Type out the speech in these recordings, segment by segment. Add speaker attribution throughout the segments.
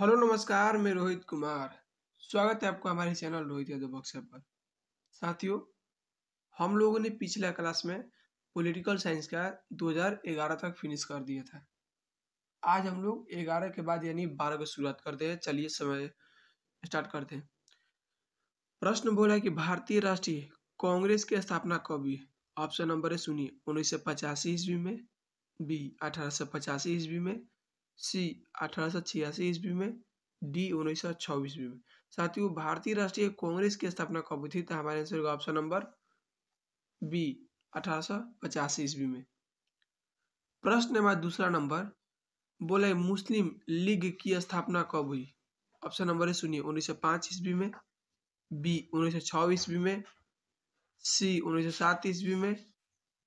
Speaker 1: hello नमस्कार मैं रोहित कुमार स्वागत है आपको हमारे चैनल रोहित यादव बक्सर पर साथियों हम लोगों ने पिछले क्लास में पॉलिटिकल साइंस का 2011 तक फिनिश कर दिया था आज हम लोग 11 के बाद यानी 12 को शुरुआत करते हैं चलिए समय स्टार्ट करते हैं प्रश्न बोला कि भारतीय राष्ट्रीय कांग्रेस की स्थापना कब हुई ऑप्शन नंबर है सुनिए उन्नीस सौ पचासी ईस्वी में बी अठारह सौ पचासी ईस्वी में सी अठारह ईस्वी में डी उन्नीस सौ ईस्वी में साथियों भारतीय राष्ट्रीय कांग्रेस की स्थापना कब हुई थी तो हमारे आंसर होगा ऑप्शन नंबर बी अठारह ईस्वी में प्रश्न हमारा दूसरा नंबर बोले मुस्लिम लीग की स्थापना कब हुई ऑप्शन नंबर है सुनिए 1905 ईस्वी में बी 1906 ईस्वी में सी 1907 ईस्वी में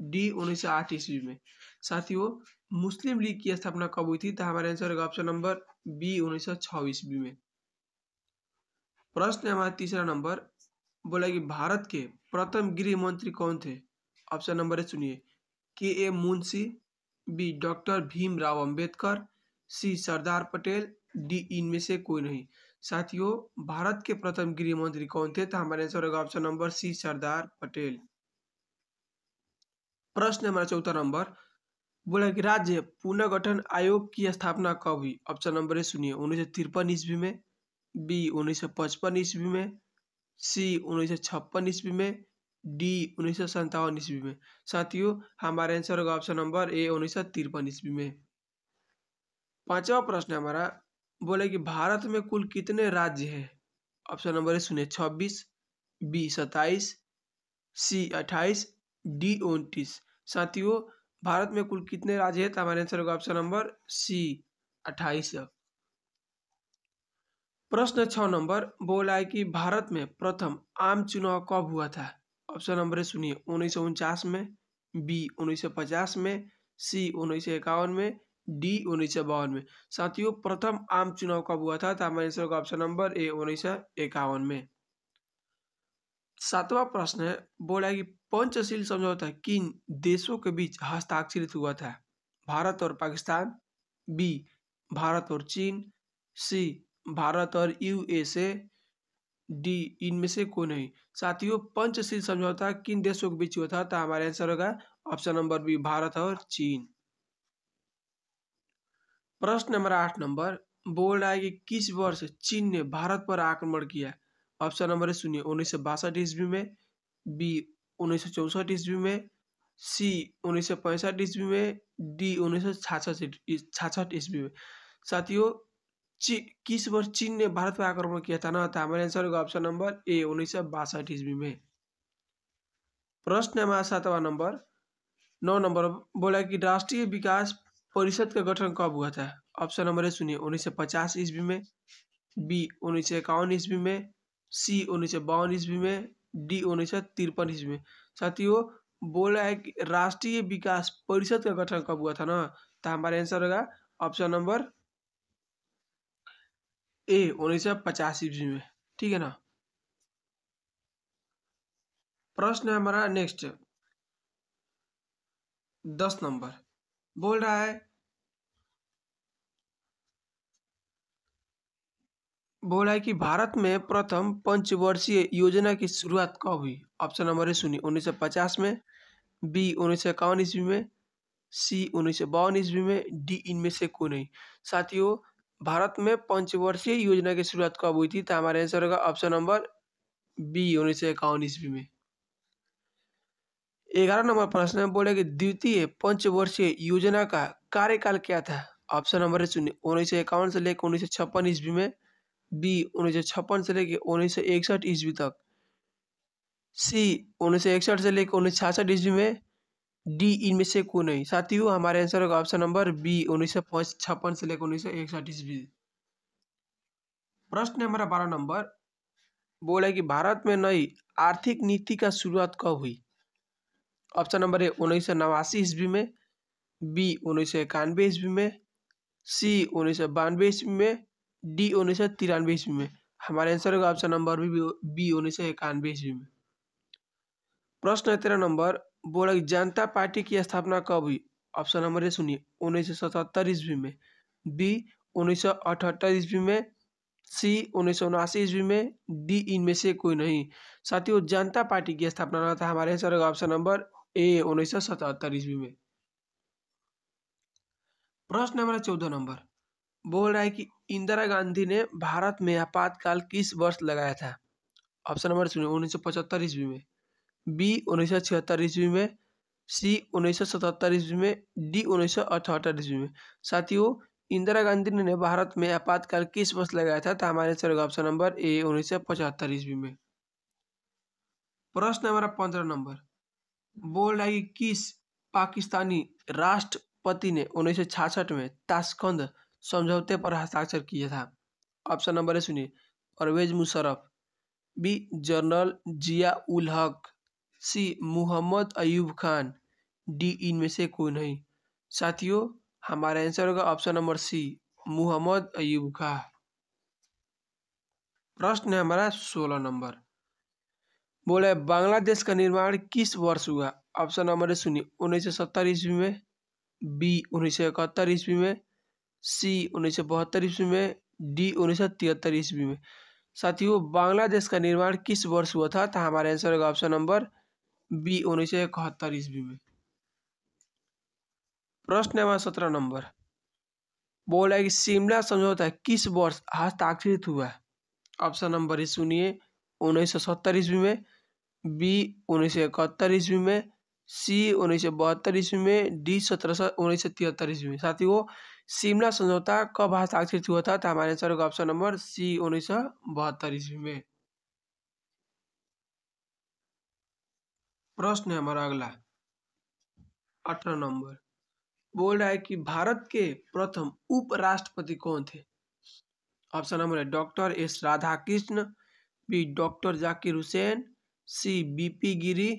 Speaker 1: डी उन्नीस सौ आठ ईस्वी में साथियों मुस्लिम लीग की स्थापना कब हुई थी तो हमारा आंसर होगा ऑप्शन नंबर बी उन्नीस सौ छः ईस्वी में प्रश्न हमारा तीसरा नंबर बोला कि भारत के प्रथम गृह मंत्री कौन थे ऑप्शन नंबर सुनिए के A Munshi B doctor Bhimrao Ambedkar C Sardar Patel D इनमें से कोई नहीं साथियों भारत के प्रथम गृह मंत्री कौन थे तो हमारे आंसर होगा option number C Sardar Patel प्रश्न हमारा चौथा नंबर बोला कि राज्य पुनर्गठन आयोग की स्थापना कब हुई ऑप्शन नंबर ए सुनिए उन्नीस सौ तिरपन ईस्वी में बी उन्नीस सौ पचपन ईस्वी में सी उन्नीस सौ छप्पन ईस्वी में डी उन्नीस सौ सत्तावन ईस्वी में साथियों हमारा आंसर होगा ऑप्शन नंबर ए उन्नीस सौ तिरपन ईस्वी में पांचवा प्रश्न हमारा बोले कि भारत में कुल कितने राज्य हैं ऑप्शन नंबर ए सुनिए छब्बीस बी सत्ताईस सी अट्ठाईस डी उनतीस साथियों भारत में कुल कितने राज्य हैं तो हमारे आंसर होगा ऑप्शन नंबर सी अट्ठाईस प्रश्न छ नंबर बोला है कि भारत में प्रथम आम चुनाव कब हुआ था ऑप्शन नंबर सुनिए उन्नीस में बी उन्नीस में सी उन्नीस में डी उन्नीस में साथियों प्रथम आम चुनाव कब हुआ था तो हमारे आंसर होगा ऑप्शन नंबर ए उन्नीस में सातवां प्रश्न है बोला है कि पंचशील समझौता किन देशों के बीच हस्ताक्षरित हुआ था भारत और पाकिस्तान बी भारत और चीन सी भारत और यूएसए डी इनमें से कोई नहीं साथियों पंचशील समझौता किन देशों के बीच हुआ था तो हमारा आंसर होगा ऑप्शन नंबर बी भारत और चीन प्रश्न नंबर आठ नंबर बोल रहा है कि किस वर्ष चीन ने भारत पर आक्रमण किया ऑप्शन नंबर शून्य उन्नीस सौ बासठ ईस्वी में बी उन्नीस सौ ईस्वी में सी उन्नीस सौ पैंसठ ईस्वी में डी उन्नीस सौ छाछठ ईस्वी में साथियों ची किस वर्ष चीन ने भारत पर आक्रमण किया था ना था तो हमारे आंसर होगा ऑप्शन नंबर ए उन्नीस सौ बासठ ईस्वी में प्रश्न हमारा सातवां नंबर नौ नंबर बोला कि राष्ट्रीय विकास परिषद का गठन कब हुआ था ऑप्शन नंबर ए सुनिए उन्नीस सौ पचास ईस्वी में बी उन्नीस सौ इक्यावन ईस्वी में सी उन्नीस सौ बावन ईस्वी में डी उन्नीस सौ तिरपन ईस्वी में साथियों बोल रहा है कि राष्ट्रीय विकास परिषद का गठन कब हुआ था ना तो हमारा आंसर होगा ऑप्शन नंबर ए उन्नीस सौ पचास ईस्वी में ठीक है ना प्रश्न है हमारा नेक्स्ट दस नंबर बोल रहा है बोला है कि भारत में प्रथम पंचवर्षीय योजना की शुरुआत कब हुई ऑप्शन नंबर ए सुनिए उन्नीस में बी उन्नीस सौ इक्यावन ईस्वी में सी उन्नीस सौ बावन ईस्वी में डी इनमें से कोई नहीं साथियों भारत में पंचवर्षीय योजना की शुरुआत कब हुई थी तो हमारा आंसर होगा ऑप्शन नंबर बी उन्नीस सौ इक्यावन ईस्वी में ग्यारह नंबर प्रश्न में बोले कि द्वितीय पंचवर्षीय योजना का कार्यकाल क्या था ऑप्शन नंबर सुनिए उन्नीस सौ इक्यावन से लेकर उन्नीस सौ छप्पन ईस्वी में बी उन्नीस सौ छप्पन से लेकर उन्नीस सौ इकसठ ईस्वी तक सी उन्नीस सौ इकसठ से लेकर उन्नीस सौ छियासठ ईस्वी में डी इनमें से को नहीं साथियों हमारे आंसर होगा ऑप्शन नंबर बी उन्नीस सौ छप्पन से लेकर उन्नीस सौ इकसठ ईस्वी प्रश्न हमारा बारह नंबर बोला कि भारत में नई आर्थिक नीति का शुरुआत कब हुई ऑप्शन नंबर ए उन्नीस सौ नवासी ईस्वी में बी उन्नीस सौ इक्यानवे ईस्वी में सी उन्नीस सौ बानवे ईस्वी में डी उन्नीस सौ तिरानवे ईस्वी में हमारा आंसर होगा ऑप्शन नंबर बी बी उन्नीस सौ इक्यानवे ईस्वी में प्रश्न है तेरह नंबर बोला जनता पार्टी की स्थापना कब हुई ऑप्शन नंबर ये सुनिए उन्नीस सौ सतहत्तर ईस्वी में बी उन्नीस सौ अठहत्तर ईस्वी में सी उन्नीस सौ उनासी ईस्वी में डी इनमें से कोई नहीं साथियों जनता पार्टी की स्थापना रहा था हमारे आंसर होगा ऑप्शन नंबर ए उन्नीस सौ सतहत्तर ईस्वी में प्रश्न हमारा चौदह नंबर बोल रहा है कि इंदिरा गांधी ने भारत में आपातकाल किस वर्ष लगाया था ऑप्शन नंबर सुनिए उन्नीस सौ पचहत्तर ईस्वी में बी उन्नीस सौ छिहत्तर ईस्वी में सी उन्नीस सौ सतहत्तर ईस्वी में डी उन्नीस सौ अठहत्तर ईस्वी में साथियों इंदिरा गांधी ने भारत में आपातकाल किस वर्ष लगाया था तो हमारे होगा ऑप्शन नंबर ए उन्नीस सौ पचहत्तर ईस्वी में प्रश्न हमारा पंद्रह नंबर बोल रहा है कि किस पाकिस्तानी राष्ट्रपति ने उन्नीस सौ छियासठ में ताशकंद समझौते पर हस्ताक्षर किया था ऑप्शन नंबर ए सुनिए Parvez Musharraf B general Zia ul Haq C Mohammad Ayub Khan D इनमें से कोई नहीं साथियों हमारा आंसर होगा option number C Mohammad Ayub Khan प्रश्न है हमारा सोलह नंबर बोले बांग्लादेश का निर्माण किस वर्ष हुआ ऑप्शन नंबर ए सुनिए उन्नीस सौ सत्तर ईस्वी में बी उन्नीस सौ इकहत्तर ईस्वी में सी उन्नीस सौ बहत्तर ईस्वी में डी उन्नीस सौ तिहत्तर ईस्वी में साथियों बांग्लादेश का निर्माण किस वर्ष हुआ था तो हमारा आंसर होगा ऑप्शन नंबर बी उन्नीस सौ इकहत्तर ईस्वी में प्रश्न नंबर सत्रह नंबर बोला है कि शिमला समझौता किस वर्ष हस्ताक्षरित हुआ ऑप्शन नंबर सुनिए उन्नीस सौ सत्तर ईस्वी में बी उन्नीस सौ इकहत्तर ईस्वी में सी उन्नीस सौ बहत्तर ईस्वी में डी सत्रह सौ उन्नीस सौ तिहत्तर ईस्वी में साथियों शिमला समझौता कब हस्ताक्षरित हुआ था तो हमारे आंसर होगा ऑप्शन नंबर सी उन्नीस सौ बहत्तर ईस्वी में प्रश्न है हमारा अगला अठारह नंबर बोल रहा है कि भारत के प्रथम उपराष्ट्रपति कौन थे ऑप्शन नंबर है doctor S Radhakrishna B doctor Zakir Hussain C B P Giri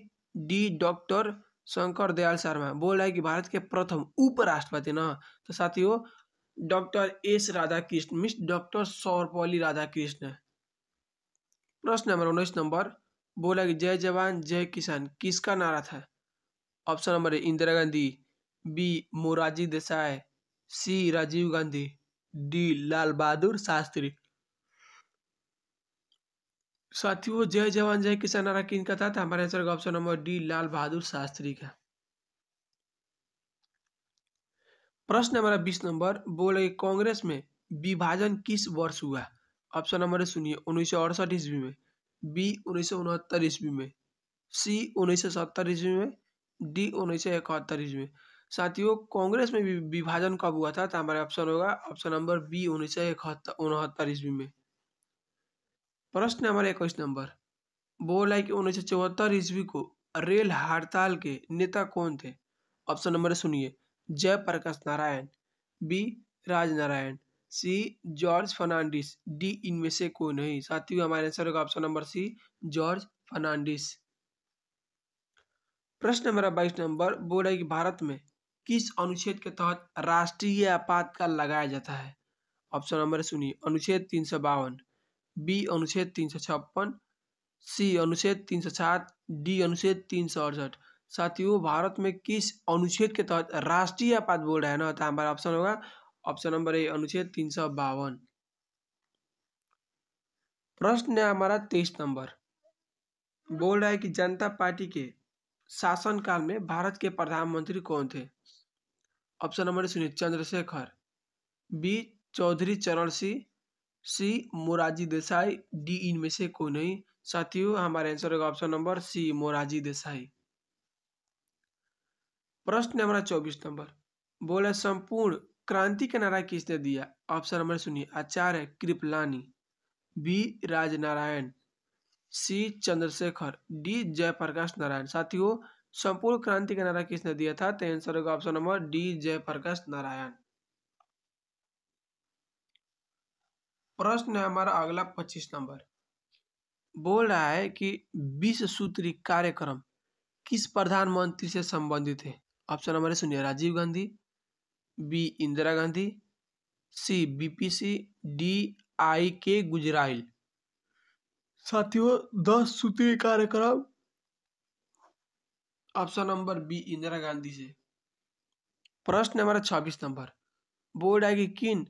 Speaker 1: D doctor Shankar Dayal Sharma बोल रहा है कि भारत के प्रथम उपराष्ट्रपति ना तो साथियों डॉक्टर एस राधा कृष्ण मिस डॉक्टर सौरपली राधा कृष्ण प्रश्न नंबर उन्नीस नंबर बोला कि जय जवान जय किसान किसका नारा था option number A Indira Gandhi B Morarji Desai C Rajiv Gandhi D Lal Bahadur Shastri साथियों जय जवान जय किसान नारा किन का था, हमारा आंसर होगा option number D Lal Bahadur Shastri का प्रश्न हमारा बीस नंबर बोले कांग्रेस में विभाजन किस वर्ष हुआ ऑप्शन नंबर सुनिए उन्नीस सौ अड़सठ ईस्वी में बी उन्नीस सौ उनहत्तर ईस्वी में सी उन्नीस सौ सत्तर ईस्वी में डी उन्नीस सौ इकहत्तर ईस्वी में साथियों कांग्रेस में विभाजन कब हुआ था तो हमारा ऑप्शन होगा ऑप्शन नंबर बी उन्नीस सौ इकहत्तर उनहत्तर ईस्वी में प्रश्न नंबर इक्कीस नंबर बोला कि उन्नीस सौ चौहत्तर ईस्वी को रेल हड़ताल के नेता कौन थे ऑप्शन नंबर सुनिए Jayaprakash Narayan B Raj Narayan C George Fernandes D इनमें से कोई नहीं साथियों हमारे आंसर होगा option number C George Fernandes प्रश्न नंबर बाईस नंबर बोल रहे कि भारत में किस अनुच्छेद के तहत राष्ट्रीय आपातकाल लगाया जाता है ऑप्शन नंबर सुनिए अनुच्छेद तीन सौ बावन बी अनुच्छेद तीन सौ छप्पन सी अनुच्छेद तीन सौ सात डी अनुच्छेद तीन सौ अड़सठ साथियों भारत में किस अनुच्छेद के तहत राष्ट्रीय आपात बोल रहा है ना तो हमारा ऑप्शन होगा ऑप्शन नंबर ए अनुच्छेद तीन सौ बावन प्रश्न है हमारा तेईस नंबर बोल रहा है कि जनता पार्टी के शासनकाल में भारत के प्रधानमंत्री कौन थे ऑप्शन नंबर सुनिए Chandrashekhar B Chaudhary Charan Singh C Morarji Desai D इनमें से कोई नहीं साथियों हमारा आंसर होगा option number C Morarji Desai प्रश्न हमारा चौबीस नंबर बोले संपूर्ण क्रांति का नारा किसने दिया ऑप्शन नंबर सुनिए Acharya Kripalani B Rajnarayan C Chandrashekhar D Jayaprakash Narayan साथियों संपूर्ण क्रांति का नारा किसने दिया था तो आंसर होगा option number D Jayaprakash Narayan प्रश्न है हमारा अगला पच्चीस नंबर बोल रहा है कि बीस सूत्री कार्यक्रम किस प्रधानमंत्री से संबंधित है ऑप्शन हमारे सुनिए Rajiv Gandhi B Indira Gandhi C B P C D I K Gujral साथियों दस सूत्री कार्यक्रम option number B Indira Gandhi से प्रश्न हमारा छब्बीस नंबर बोर्ड है कि किन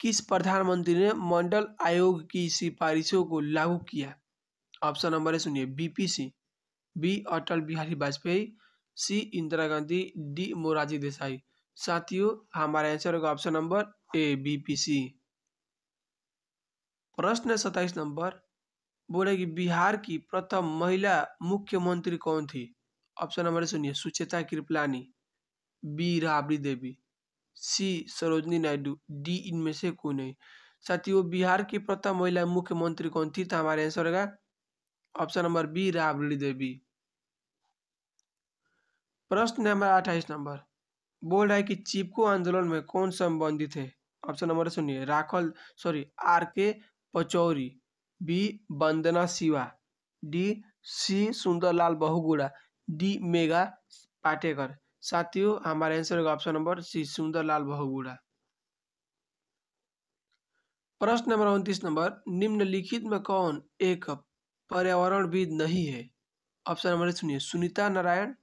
Speaker 1: किस प्रधानमंत्री ने मंडल आयोग की सिफारिशों को लागू किया ऑप्शन नंबर है सुनिए B P Singh B Atal Bihari Vajpayee C Indira Gandhi D Morarji Desai साथियों हमारा आंसर होगा option number A B P C प्रश्न सत्ताईस नंबर बोले कि बिहार की प्रथम महिला मुख्यमंत्री कौन थी ऑप्शन नंबर सुनिए Sucheta Kripalani B Rabri Devi C Sarojini Naidu D इनमें से कोई ही साथियों बिहार की प्रथम महिला मुख्यमंत्री कौन थी तो हमारे आंसर होगा option number B Rabri Devi प्रश्न नंबर अट्ठाईस नंबर बोल रहा है कि चिपको आंदोलन में कौन संबंधित है ऑप्शन नंबर सुनिए राखल sorry R K Pachauri B Vandana Shiva D C Sundarlal Bahuguna D Medha Patkar साथियों हमारा आंसर होगा option number C Sundarlal Bahuguna प्रश्न नंबर उनतीस नंबर निम्नलिखित में कौन एक पर्यावरणविद नहीं है ऑप्शन नंबर सुनिए Sunita Narayan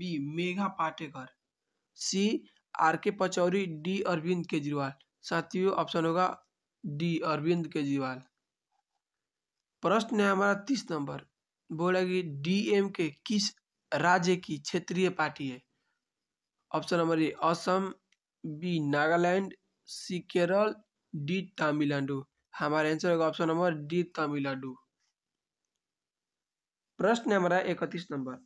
Speaker 1: B Medha Patkar C R K Pachauri D Arvind Kejriwal साथियों ऑप्शन होगा डी अरविंद केजरीवाल प्रश्न है हमारा तीस नंबर बोला कि डीएम के किस राज्य की क्षेत्रीय पार्टी है option number A Assam B Nagaland C Kerala D Tamil Nadu हमारा आंसर होगा ऑप्शन नंबर डी तमिलनाडु प्रश्न हमारा इकतीस नंबर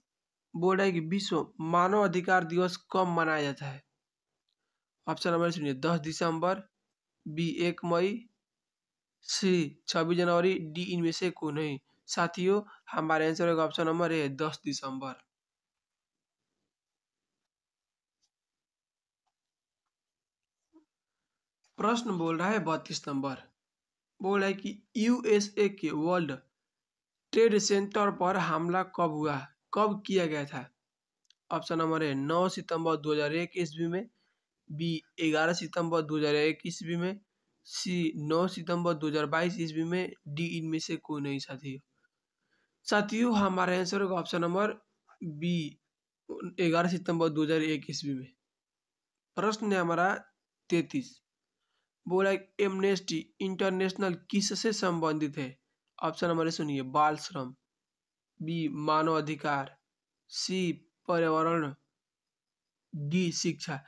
Speaker 1: रहा है कि विश्व मानव अधिकार दिवस कब मनाया जाता है ऑप्शन नंबर सुनिए दस दिसंबर बी एक मई सी छब्बीस जनवरी डी इनमें से को नहीं साथियों हमारा आंसर होगा ऑप्शन नंबर है दस दिसंबर प्रश्न बोल रहा है बत्तीस नंबर बोल रहा है कि यूएसए के वर्ल्ड ट्रेड सेंटर पर हमला कब हुआ कब किया गया था ऑप्शन नंबर है नौ सितंबर 2001 ईस्वी में बी ग्यारह सितंबर 2001 ईस्वी में सी नौ सितंबर 2022 ईस्वी में डी इनमें से कोई नहीं साथी साथियों हमारा आंसर होगा ऑप्शन नंबर बी ग्यारह सितंबर 2001 ईस्वी में प्रश्न है हमारा तैतीस बोला एमनेस्टी इंटरनेशनल किससे संबंधित है ऑप्शन हमारे सुनिए बाल श्रम बी मानव अधिकार सी पर्यावरण डी शिक्षा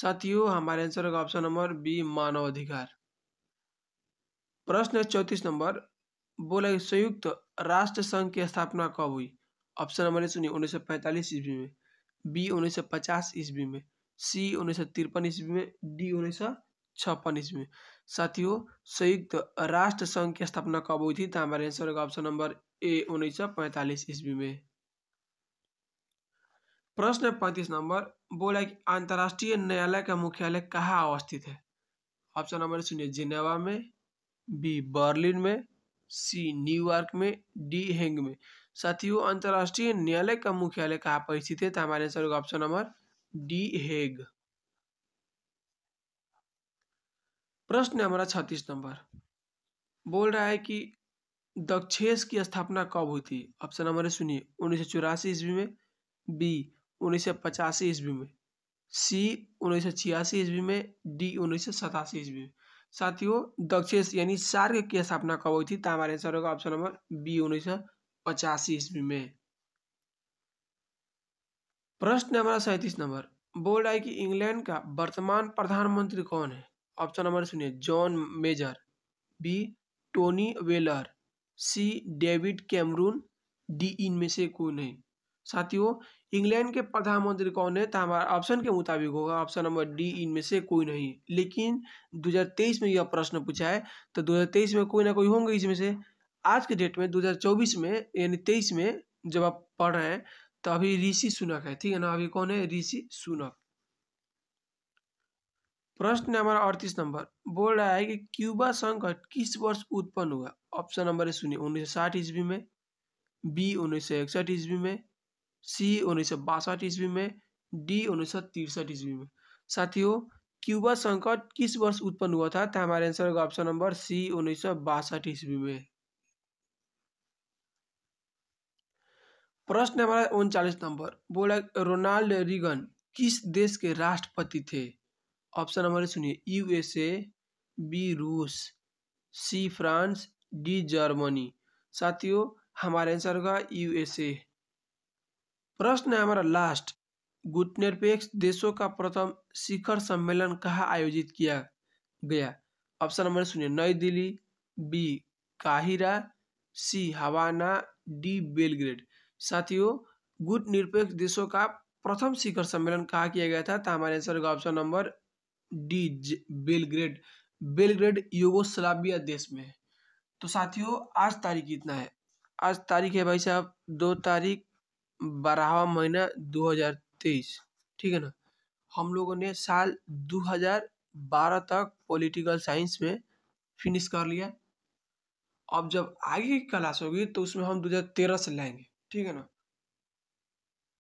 Speaker 1: साथियों हमारे आंसर होगा ऑप्शन नंबर बी मानव अधिकार प्रश्न चौतीस नंबर बोला संयुक्त राष्ट्र संघ की स्थापना कब हुई ऑप्शन हमारे सुनिए उन्नीस सौ पैंतालीस ईस्वी में बी उन्नीस सौ पचास ईस्वी में सी उन्नीस सौ तिरपन ईस्वी में डी उन्नीस सौ छप्पन ईस्वी साथियों संयुक्त राष्ट्र संघ की स्थापना कब हुई थी तो हमारे आंसर होगा ऑप्शन नंबर ए उन्नीस सौ पैंतालीस ईस्वी में प्रश्न पैंतीस नंबर बोला कि अंतर्राष्ट्रीय न्यायालय का मुख्यालय कहाँ अवस्थित है ऑप्शन नंबर सुनिए जिनेवा में बी बर्लिन में सी न्यूयॉर्क में डी हेंग में साथियों अंतर्राष्ट्रीय न्यायालय का मुख्यालय कहाँ पर स्थित है तो हमारे आंसर होगा ऑप्शन नंबर डी हेग प्रश्न है हमारा छत्तीस नंबर बोल रहा है कि दक्षेश की स्थापना कब हुई थी ऑप्शन नंबर सुनिए उन्नीस सौ चौरासी ईस्वी में बी उन्नीस सौ पचासी ईस्वी में सी उन्नीस सौ छियासी ईस्वी में डी उन्नीस सौ सतासी ईस्वी में साथियों दक्षेश यानी सार्ग की स्थापना कब हुई थी तो हमारे आंसर होगा ऑप्शन नंबर बी उन्नीस सौ पचासी ईस्वी में प्रश्न हमारा सैंतीस नंबर बोल रहा है कि इंग्लैंड का वर्तमान प्रधानमंत्री कौन है ऑप्शन नंबर सुनिए जॉन मेजर बी टोनी वेलर सी डेविड कैमरून डी इनमें से कोई नहीं साथियों इंग्लैंड के प्रधानमंत्री कौन है तो हमारा ऑप्शन के मुताबिक होगा ऑप्शन नंबर डी इनमें से कोई नहीं लेकिन 2023 में यह प्रश्न पूछा है तो 2023 में कोई ना कोई होंगे इसमें से आज के डेट में 2024 में यानी तेईस में जब आप पढ़ रहे हैं तो अभी ऋषि सुनक है ठीक है ना अभी कौन है ऋषि सुनक प्रश्न नंबर अड़तीस नंबर बोल रहा है कि क्यूबा संकट किस वर्ष उत्पन्न हुआ ऑप्शन नंबर है सुनिए उन्नीस सौ साठ ईस्वी में बी उन्नीस सौ इकसठ ईस्वी में सी उन्नीस सौ बासठ ईस्वी में डी उन्नीस सौ तिरसठ ईस्वी में साथियों क्यूबा संकट किस वर्ष उत्पन्न हुआ था तो हमारा आंसर होगा ऑप्शन नंबर सी उन्नीस सौ बासठ ईस्वी में प्रश्न हमारा उनचालीस नंबर बोला रोनाल्ड रिगन किस देश के राष्ट्रपति थे ऑप्शन हमारे सुनिए यूएसए बी रूस सी फ्रांस डी जर्मनी साथियों हमारा आंसर होगा यूएसए प्रश्न है हमारा लास्ट गुटनिरपेक्ष देशों का प्रथम शिखर सम्मेलन कहाँ आयोजित किया गया ऑप्शन नंबर सुनिए नई दिल्ली बी काहिरा सी हवाना डी बेलग्रेड साथियों गुट निरपेक्ष देशों का प्रथम शिखर सम्मेलन कहाँ किया गया था तो हमारे आंसर होगा option number D Belgrade Belgrade Yugoslavia देश में है तो साथियों आज तारीख कितना है आज तारीख है भाई साहब दो तारीख बारहवा महीना दो हज़ार तेईस ठीक है ना हम लोगों ने साल दो हज़ार बारह तक पॉलिटिकल साइंस में फिनिश कर लिया अब जब आगे की क्लास होगी तो उसमें हम दो हज़ार तेरह से लाएंगे ठीक है ना